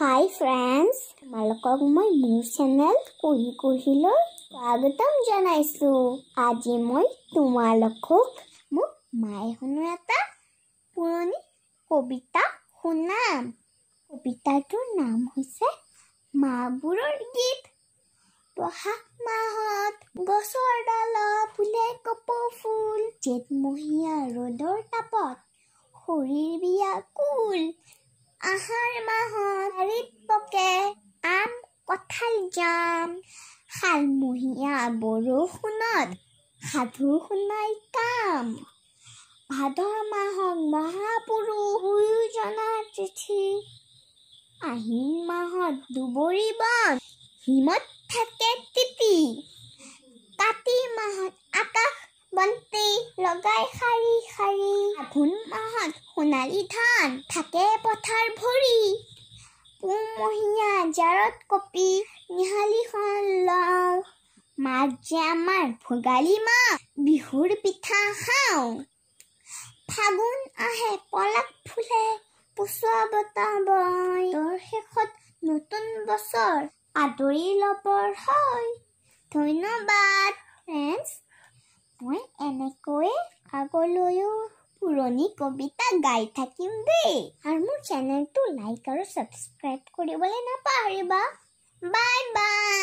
Hi friends, Malakog my new channel, Kohi Kohi lo, Pagatam janai su. Aji moi, Tumalakog, Mu, Mai hunata, Puroni, Kobita, Hunam. Kobita to nam huse, Ma buror git. Baha mahat, Gosor dala, Pule kapo ful. Jet mohiya rodor tapot, Horir biya kul. Ahar mahat, থাকে আম কঁঠাল জাম শালমহীয়া বৰষুণত সাধু শুনাই কাম ভাদ মাহত মহাপুৰুষনা তিথি আহিন মাহত দুবৰী বন হিমত থাকে তিতি কাতি মাহত আকাশ বন্তি লগাই শাৰী শাৰী আঘোণ মাহত সোণালী ধান থাকে পথাৰ ভৰি বজাৰত কপি মিহলিখন লওঁ মাছ যে আমাৰ ভোগালী মা বিহুৰ পিঠা খাওঁ ফাগুন আহে পলাক ফুলে পচোৱা বতাহ বয়ৰ শেষত নতুন বছৰ আদৰি ল'বৰ হয় ধন্যবাদ ফ্ৰেণ্ডছ মই এনেকৈয়ে আগলৈও পুৰণি কবিতা গাই থাকিম দেই আৰু মোৰ চেনেলটো লাইক আৰু ছাবস্ক্ৰাইব কৰিবলৈ নাপাহৰিবা বাই বাই